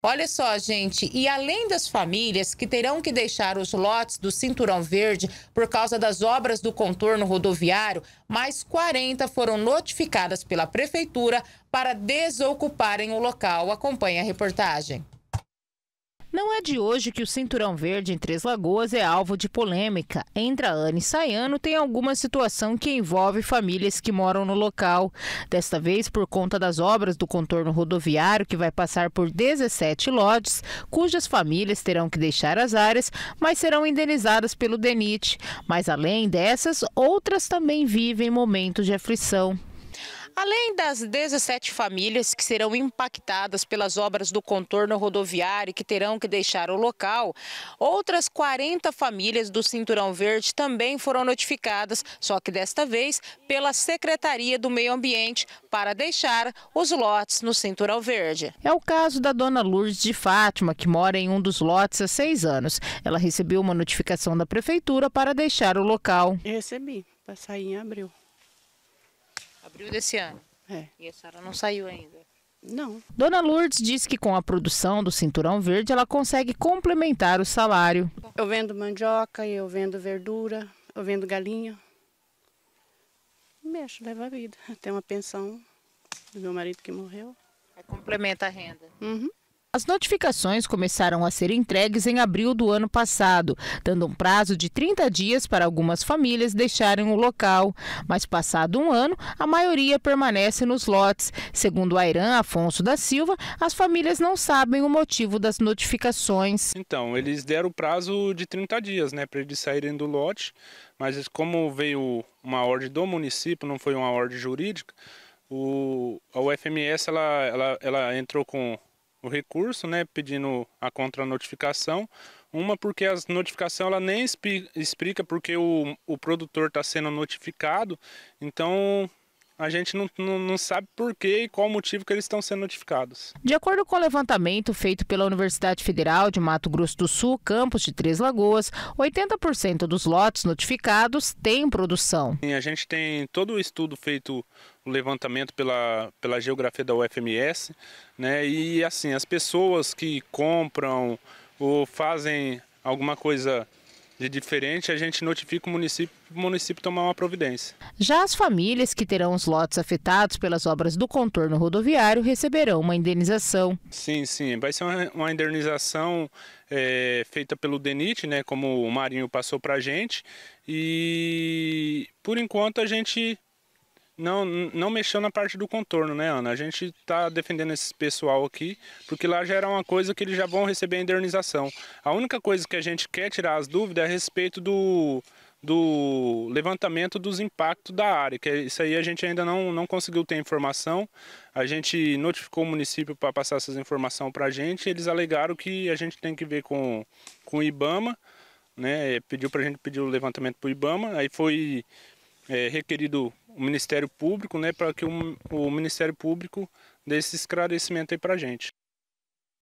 Olha só, gente, e além das famílias que terão que deixar os lotes do Cinturão Verde por causa das obras do contorno rodoviário, mais 40 foram notificadas pela Prefeitura para desocuparem o local. Acompanhe a reportagem. Não é de hoje que o Cinturão Verde em Três Lagoas é alvo de polêmica. Entre a Ana e Saiano tem alguma situação que envolve famílias que moram no local. Desta vez, por conta das obras do contorno rodoviário, que vai passar por 17 lotes, cujas famílias terão que deixar as áreas, mas serão indenizadas pelo DENIT. Mas além dessas, outras também vivem momentos de aflição. Além das 17 famílias que serão impactadas pelas obras do contorno rodoviário e que terão que deixar o local, outras 40 famílias do Cinturão Verde também foram notificadas, só que desta vez pela Secretaria do Meio Ambiente, para deixar os lotes no Cinturão Verde. É o caso da dona Lourdes de Fátima, que mora em um dos lotes há seis anos. Ela recebeu uma notificação da Prefeitura para deixar o local. Eu recebi, para sair em abril. Abril desse ano. É. E a senhora não saiu ainda. Não. Dona Lourdes diz que com a produção do cinturão verde ela consegue complementar o salário. Eu vendo mandioca, eu vendo verdura, eu vendo galinha. Mexo, leva a vida. Tem uma pensão do meu marido que morreu. É complementa a renda. Uhum. As notificações começaram a ser entregues em abril do ano passado, dando um prazo de 30 dias para algumas famílias deixarem o local. Mas, passado um ano, a maioria permanece nos lotes. Segundo Airan Afonso da Silva, as famílias não sabem o motivo das notificações. Então, eles deram o prazo de 30 dias né, para eles saírem do lote, mas como veio uma ordem do município, não foi uma ordem jurídica, o, a UFMS ela, ela, ela entrou com o recurso, né, pedindo a contranotificação. Uma porque a notificação ela nem explica porque o, o produtor está sendo notificado, então a gente não, não, não, sabe por que e qual motivo que eles estão sendo notificados. De acordo com o levantamento feito pela Universidade Federal de Mato Grosso do Sul, campus de Três Lagoas, 80% dos lotes notificados têm produção. a gente tem todo o estudo feito, o levantamento pela, pela geografia da UFMS, né? E assim, as pessoas que compram ou fazem alguma coisa de diferente, a gente notifica o município o município tomar uma providência. Já as famílias que terão os lotes afetados pelas obras do contorno rodoviário receberão uma indenização. Sim, sim, vai ser uma, uma indenização é, feita pelo DENIT, né, como o Marinho passou para a gente, e por enquanto a gente não, não mexeu na parte do contorno, né, Ana? A gente está defendendo esse pessoal aqui, porque lá já era uma coisa que eles já vão receber a indenização. A única coisa que a gente quer tirar as dúvidas é a respeito do, do levantamento dos impactos da área, que é, isso aí a gente ainda não, não conseguiu ter informação. A gente notificou o município para passar essas informações para a gente, eles alegaram que a gente tem que ver com, com o IBAMA, né? Pediu para a gente pedir o levantamento para o IBAMA, aí foi é, requerido o Ministério Público, né, para que o, o Ministério Público dê esse esclarecimento aí para a gente.